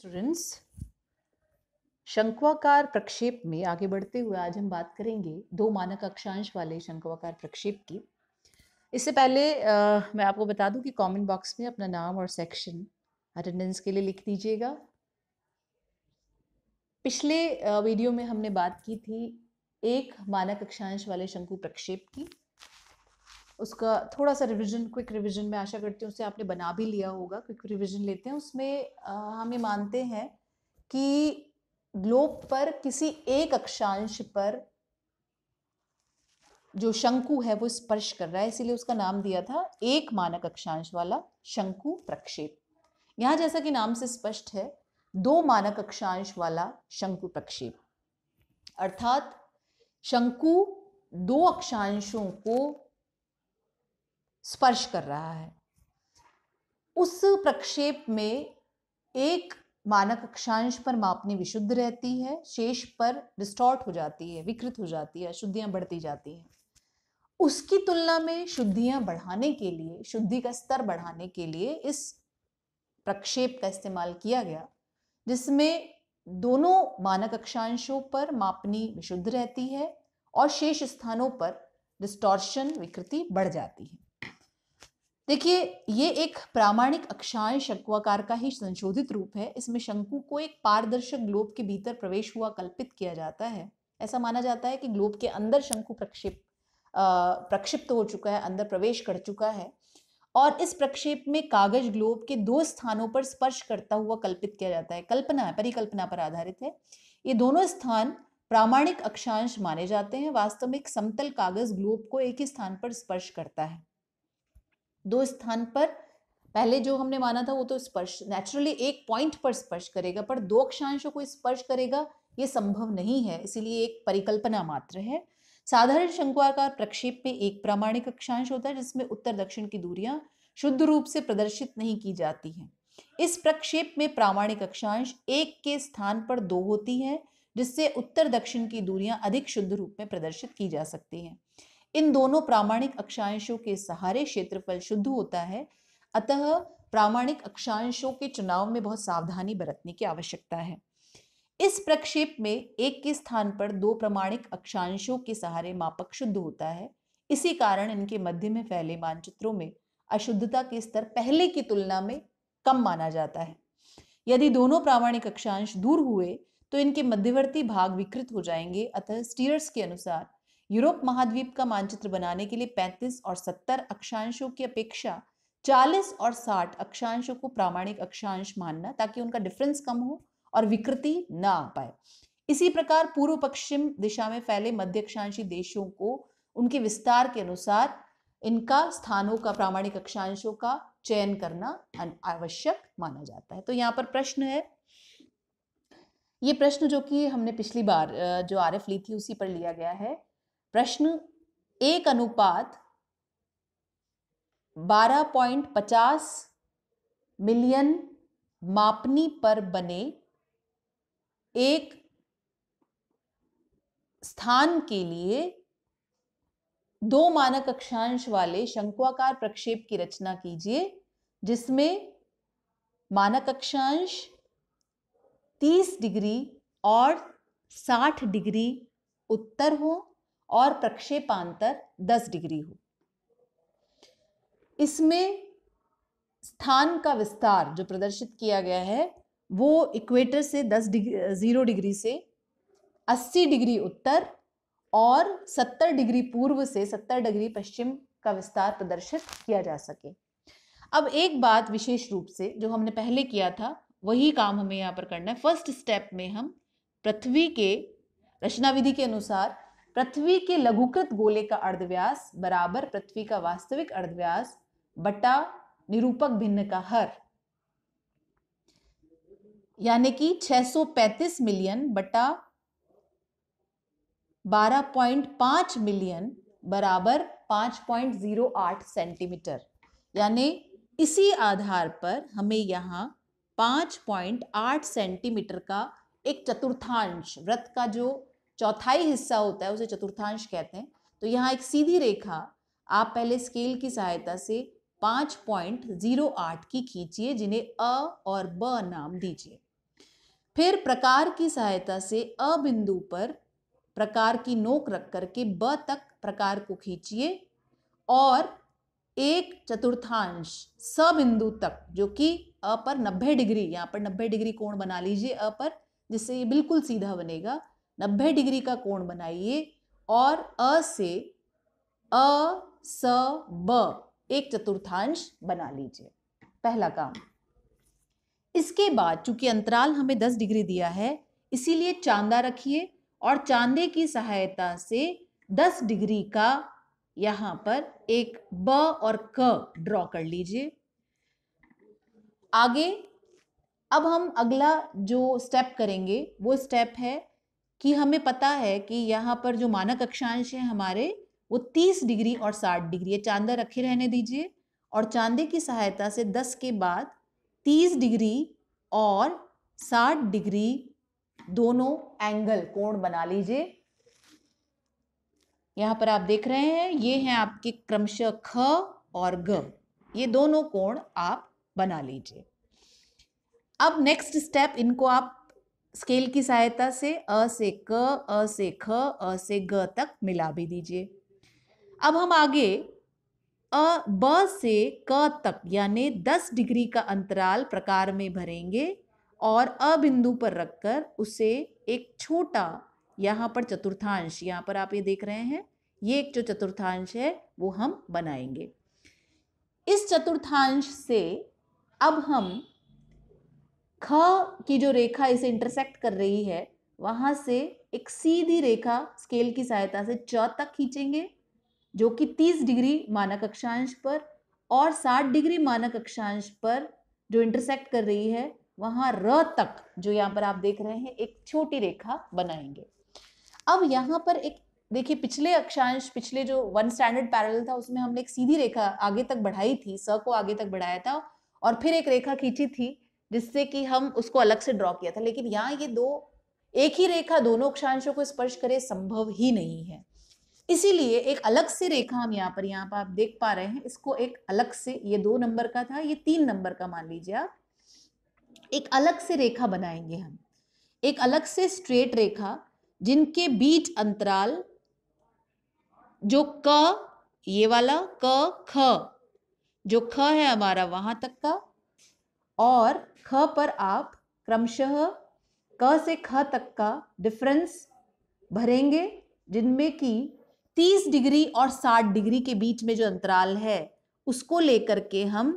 Students शंक्वाकार प्रक्षेप में आगे बढ़ते हुए आज हम बात करेंगे दो मानक अक्षांश वाले शंक्वाकार प्रक्षेप की इससे पहले आ, मैं आपको बता दूं कि कमेंट बॉक्स में अपना नाम और सेक्शन अटेंडेंस के लिए लिख दीजिएगा पिछले वीडियो में हमने बात की थी एक मानक अक्षांश वाले शंकु प्रक्षेप की उसका थोड़ा सा रिविज़न क्विक रिविज़न में आशा करती हूँ उसे आपने बना भी लिया होगा क्विक रिविज़न लेते हैं उसमें हम ये मानते हैं कि ग्लोब पर किसी एक अक्षांश पर जो शंकु है वो स्पर्श कर रहा है इसीलिए उसका नाम दिया था एक मानक अक्षांश वाला शंकु प्रक्षेप यहाँ जैसा कि नाम से स्पष्ट है दो मानक अक्षांश वाला शंकु प्रक्षेप अर्थात शंकु दो अक्षांशों को स्पर्श कर रहा है उस प्रक्षेप में एक मानक अक्षांश पर मापनी विशुद्ध रहती है शेष पर डिस्टॉर्ट हो जाती है विकृत हो जाती है शुद्धियां बढ़ती जाती हैं उसकी तुलना में शुद्धियां बढ़ाने के लिए शुद्धि का स्तर बढ़ाने के लिए इस प्रक्षेप का इस्तेमाल किया गया जिसमें दोनों मानक अक्षांशों पर मापनी विशुद्ध रहती है और शेष स्थानों पर डिस्टॉर्शन विकृति बढ़ जाती है देखिए ये एक प्रामाणिक अक्षांश अक्वाकार का ही संशोधित रूप है इसमें शंकु को एक पारदर्शक ग्लोब के भीतर प्रवेश हुआ कल्पित किया जाता है ऐसा माना जाता है कि ग्लोब के अंदर शंकु प्रक्षेप प्रक्षिप्त हो चुका है अंदर प्रवेश कर चुका है और इस प्रक्षेप में कागज ग्लोब के दो स्थानों पर स्पर्श करता हुआ कल्पित किया जाता है कल्पना परिकल्पना पर आधारित है ये दोनों स्थान प्रामाणिक अक्षांश माने जाते हैं वास्तव में एक समतल कागज ग्लोब को एक ही स्थान पर स्पर्श करता है दो स्थान पर पहले जो हमने माना था वो तो स्पर्श नेचुरली एक पॉइंट पर स्पर्श करेगा पर दो अक्षांशों को स्पर्श करेगा ये संभव नहीं है इसीलिए एक परिकल्पना मात्र है साधारण शंकुआकार प्रक्षेप में एक प्रामाणिक अक्षांश होता है जिसमें उत्तर दक्षिण की दूरियां शुद्ध रूप से प्रदर्शित नहीं की जाती हैं इस प्रक्षेप में प्रामाणिक अक्षांश एक के स्थान पर दो होती है जिससे उत्तर दक्षिण की दूरियां अधिक शुद्ध रूप में प्रदर्शित की जा सकती हैं इन दोनों प्रामाणिक अक्षांशों के सहारे क्षेत्रफल शुद्ध होता है अतः प्रामाणिक अक्षांशों के चुनाव में बहुत सावधानी बरतने की आवश्यकता है इस प्रक्षेप में एक के स्थान पर दो प्रमाणिक अक्षांशों के सहारे मापक शुद्ध होता है इसी कारण इनके मध्य में फैले मानचित्रों में अशुद्धता के स्तर पहले की तुलना में कम माना जाता है यदि दोनों प्रामाणिक अक्षांश दूर हुए तो इनके मध्यवर्ती भाग विकृत हो जाएंगे अतः स्टीयर्स के अनुसार यूरोप महाद्वीप का मानचित्र बनाने के लिए 35 और 70 अक्षांशों की अपेक्षा 40 और 60 अक्षांशों को प्रामाणिक अक्षांश मानना ताकि उनका डिफरेंस कम हो और विकृति ना आ पाए इसी प्रकार पूर्व पश्चिम दिशा में फैले मध्य अक्षांशी देशों को उनके विस्तार के अनुसार इनका स्थानों का प्रामाणिक अक्षांशों का चयन करना आवश्यक माना जाता है तो यहाँ पर प्रश्न है ये प्रश्न जो कि हमने पिछली बार जो आर एफ ली थी उसी पर लिया गया है प्रश्न एक अनुपात 12.50 मिलियन मापनी पर बने एक स्थान के लिए दो मानक अक्षांश वाले शंक्वाकार प्रक्षेप की रचना कीजिए जिसमें मानक अक्षांश 30 डिग्री और 60 डिग्री उत्तर हो और प्रक्षेपांतर 10 डिग्री हो इसमें स्थान का विस्तार जो प्रदर्शित किया गया है वो इक्वेटर से 10 डिग्री ज़ीरो डिग्री से 80 डिग्री उत्तर और 70 डिग्री पूर्व से 70 डिग्री पश्चिम का विस्तार प्रदर्शित किया जा सके अब एक बात विशेष रूप से जो हमने पहले किया था वही काम हमें यहाँ पर करना है फर्स्ट स्टेप में हम पृथ्वी के रचना विधि के अनुसार पृथ्वी के लघुकृत गोले का अर्धव्यास बराबर पृथ्वी का वास्तविक अर्धव्यास बटा निरूपक भिन्न का हर यानी कि 635 मिलियन बटा 12.5 मिलियन बराबर 5.08 सेंटीमीटर यानी इसी आधार पर हमें यहाँ 5.8 सेंटीमीटर का एक चतुर्थांश व्रत का जो चौथाई हिस्सा होता है उसे चतुर्थांश कहते हैं तो यहाँ एक सीधी रेखा आप पहले स्केल की सहायता से पाँच पॉइंट जीरो आठ की खींचिए जिन्हें अ और ब नाम दीजिए फिर प्रकार की सहायता से अ बिंदु पर प्रकार की नोक रख करके ब तक प्रकार को खींचिए और एक चतुर्थांश स बिंदु तक जो कि अ पर नब्बे डिग्री यहाँ पर नब्बे डिग्री कोण बना लीजिए अ पर जिससे ये बिल्कुल सीधा बनेगा नब्बे डिग्री का कोण बनाइए और अ से अ स ब एक चतुर्थांश बना लीजिए पहला काम इसके बाद चूंकि अंतराल हमें 10 डिग्री दिया है इसीलिए चांदा रखिए और चांदे की सहायता से 10 डिग्री का यहां पर एक ब और क ड्रॉ कर लीजिए आगे अब हम अगला जो स्टेप करेंगे वो स्टेप है कि हमें पता है कि यहाँ पर जो मानक अक्षांश है हमारे वो 30 डिग्री और 60 डिग्री है चांदा रखे रहने दीजिए और चांदे की सहायता से 10 के बाद 30 डिग्री और 60 डिग्री दोनों एंगल कोण बना लीजिए यहाँ पर आप देख रहे हैं ये हैं आपके क्रमशः ख और ग ये दोनों कोण आप बना लीजिए अब नेक्स्ट स्टेप इनको आप स्केल की सहायता से अ से क अ से ख अ से ग तक मिला भी दीजिए अब हम आगे अ ब से क तक यानी दस डिग्री का अंतराल प्रकार में भरेंगे और अ बिंदु पर रखकर उसे एक छोटा यहाँ पर चतुर्थांश यहाँ पर आप ये देख रहे हैं ये एक जो चतुर्थांश है वो हम बनाएंगे इस चतुर्थांश से अब हम ख की जो रेखा इसे इंटरसेक्ट कर रही है वहां से एक सीधी रेखा स्केल की सहायता से च तक खींचेंगे जो कि 30 डिग्री मानक अक्षांश पर और 60 डिग्री मानक अक्षांश पर जो इंटरसेक्ट कर रही है वहाँ र तक जो यहाँ पर आप देख रहे हैं एक छोटी रेखा बनाएंगे अब यहाँ पर एक देखिए पिछले अक्षांश पिछले जो वन स्टैंडर्ड पैरल था उसमें हमने एक सीधी रेखा आगे तक बढ़ाई थी स को आगे तक बढ़ाया था और फिर एक रेखा खींची थी जिससे कि हम उसको अलग से ड्रॉ किया था लेकिन यहाँ ये दो एक ही रेखा दोनों अक्षांशों को स्पर्श करे संभव ही नहीं है इसीलिए एक अलग से रेखा हम यहाँ पर यहाँ पर आप देख पा रहे हैं इसको एक अलग से ये दो नंबर का था ये तीन नंबर का मान लीजिए आप एक अलग से रेखा बनाएंगे हम एक अलग से स्ट्रेट रेखा जिनके बीच अंतराल जो क ये वाला क ख जो ख है हमारा वहां तक का और ख पर आप क्रमशः क से ख तक का डिफरेंस भरेंगे जिनमें कि 30 डिग्री और 60 डिग्री के बीच में जो अंतराल है उसको लेकर के हम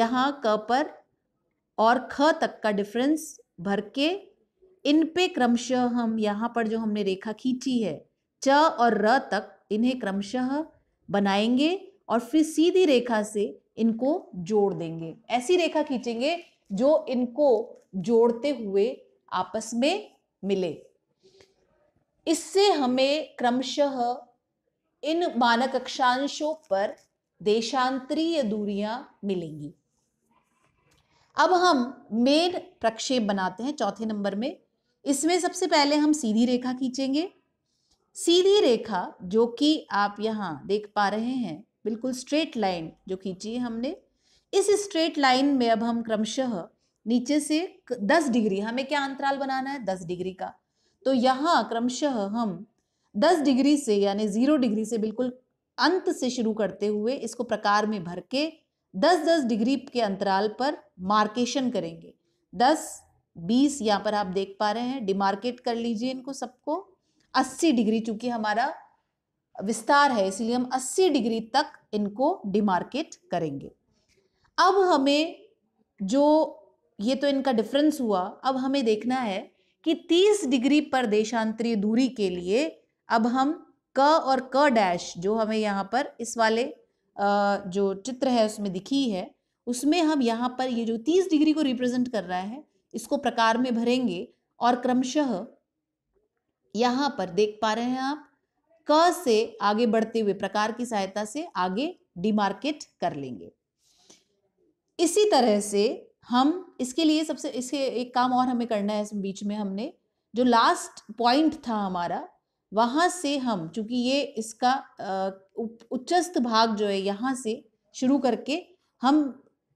यहाँ क पर और ख तक का डिफरेंस भर के इन पे क्रमशः हम यहाँ पर जो हमने रेखा खींची है च और र तक इन्हें क्रमशः बनाएंगे और फिर सीधी रेखा से इनको जोड़ देंगे ऐसी रेखा खींचेंगे जो इनको जोड़ते हुए आपस में मिले इससे हमें क्रमशः इन मानक अक्षांशों पर देशांतरीय दूरियां मिलेंगी अब हम मेन प्रक्षेप बनाते हैं चौथे नंबर में इसमें सबसे पहले हम सीधी रेखा खींचेंगे सीधी रेखा जो कि आप यहाँ देख पा रहे हैं बिल्कुल स्ट्रेट लाइन जो खींची है हमने इस स्ट्रेट लाइन में अब हम क्रमशः नीचे से 10 डिग्री हमें क्या अंतराल बनाना है 10 डिग्री का तो यहाँ क्रमशः हम 10 डिग्री से यानी ज़ीरो डिग्री से बिल्कुल अंत से शुरू करते हुए इसको प्रकार में भर के 10-10 डिग्री के अंतराल पर मार्केशन करेंगे 10 20 यहाँ पर आप देख पा रहे हैं डिमार्केट कर लीजिए इनको सबको 80 डिग्री चूंकि हमारा विस्तार है इसलिए हम 80 डिग्री तक इनको डिमार्केट करेंगे अब हमें जो ये तो इनका डिफरेंस हुआ अब हमें देखना है कि 30 डिग्री पर देशांतरीय दूरी के लिए अब हम क और क डैश जो हमें यहाँ पर इस वाले जो चित्र है उसमें दिखी है उसमें हम यहाँ पर ये जो 30 डिग्री को रिप्रेजेंट कर रहा है इसको प्रकार में भरेंगे और क्रमशः यहाँ पर देख पा रहे हैं आप क से आगे बढ़ते हुए प्रकार की सहायता से आगे डिमार्केट कर लेंगे इसी तरह से हम इसके लिए सबसे इसके एक काम और हमें करना है इस बीच में हमने जो लास्ट पॉइंट था हमारा वहाँ से हम चूँकि ये इसका उच्चस्थ भाग जो है यहाँ से शुरू करके हम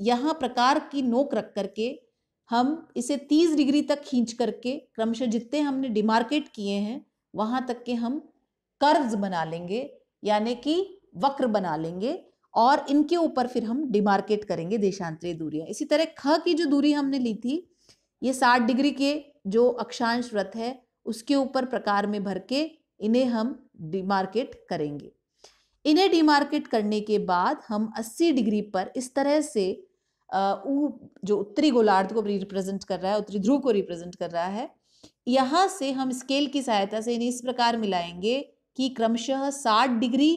यहाँ प्रकार की नोक रख करके हम इसे तीस डिग्री तक खींच करके क्रमशः जितने हमने डिमार्केट किए हैं वहाँ तक के हम कर्व्स बना लेंगे यानी कि वक्र बना लेंगे और इनके ऊपर फिर हम डिमार्केट करेंगे देशांतरीय दूरियां इसी तरह ख की जो दूरी हमने ली थी ये साठ डिग्री के जो अक्षांश व्रत है उसके ऊपर प्रकार में भर के इन्हें हम डिमार्केट करेंगे इन्हें डिमार्केट करने के बाद हम 80 डिग्री पर इस तरह से जो उत्तरी गोलार्ध को रिप्रेजेंट कर रहा है उत्तरी ध्रुव को रिप्रेजेंट कर रहा है यहाँ से हम स्केल की सहायता से इन्हें इस प्रकार मिलाएंगे कि क्रमशः 60 डिग्री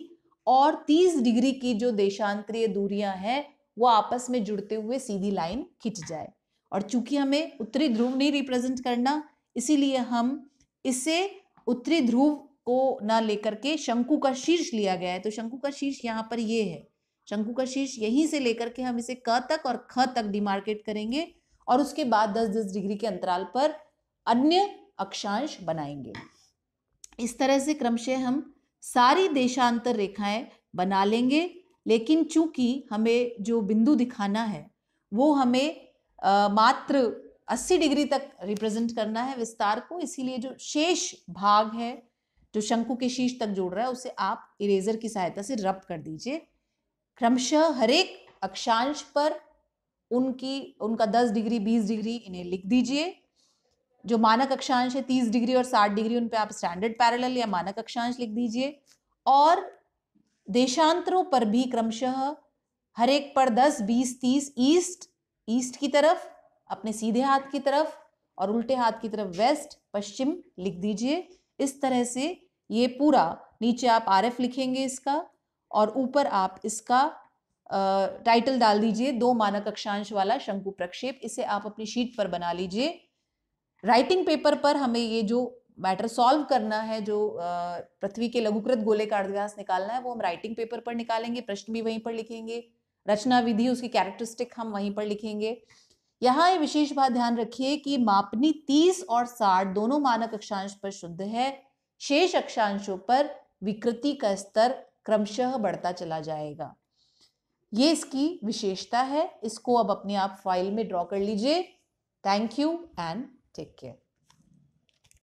और 30 डिग्री की जो देशांतरीय दूरियां हैं वो आपस में जुड़ते हुए सीधी लाइन खिंच जाए और चूंकि हमें उत्तरी ध्रुव नहीं रिप्रेजेंट करना इसीलिए हम इसे उत्तरी ध्रुव को ना लेकर के शंकु का शीर्ष लिया गया है तो शंकु का शीर्ष यहाँ पर ये है शंकु का शीर्ष यहीं से लेकर के हम इसे क तक और ख तक डिमार्केट करेंगे और उसके बाद दस दस डिग्री के अंतराल पर अन्य अक्षांश बनाएंगे इस तरह से क्रमशः हम सारी देशांतर रेखाएं बना लेंगे लेकिन चूंकि हमें जो बिंदु दिखाना है वो हमें आ, मात्र 80 डिग्री तक रिप्रेजेंट करना है विस्तार को इसीलिए जो शेष भाग है जो शंकु के शीश तक जोड़ रहा है उसे आप इरेजर की सहायता से रब कर दीजिए क्रमशः हरेक अक्षांश पर उनकी उनका 10 डिग्री 20 डिग्री इन्हें लिख दीजिए जो मानक अक्षांश है तीस डिग्री और साठ डिग्री उन पर आप स्टैंडर्ड पैरेलल या मानक अक्षांश लिख दीजिए और देशांतरों पर भी क्रमशः हर एक पर दस बीस तीस ईस्ट ईस्ट की तरफ अपने सीधे हाथ की तरफ और उल्टे हाथ की तरफ वेस्ट पश्चिम लिख दीजिए इस तरह से ये पूरा नीचे आप आर एफ लिखेंगे इसका और ऊपर आप इसका टाइटल डाल दीजिए दो मानक अक्षांश वाला शंकु प्रक्षेप इसे आप अपनी शीट पर बना लीजिए राइटिंग पेपर पर हमें ये जो मैटर सॉल्व करना है जो पृथ्वी के लघुकृत गोले का अर्धव्यास निकालना है वो हम राइटिंग पेपर पर निकालेंगे प्रश्न भी वहीं पर लिखेंगे रचना विधि उसकी कैरेक्टरिस्टिक हम वहीं पर लिखेंगे यहाँ ये विशेष बात ध्यान रखिए कि मापनी तीस और साठ दोनों मानक अक्षांश पर शुद्ध है शेष अक्षांशों पर विकृति का स्तर क्रमशः बढ़ता चला जाएगा ये इसकी विशेषता है इसको अब अपने आप फाइल में ड्रॉ कर लीजिए thank you and Take care.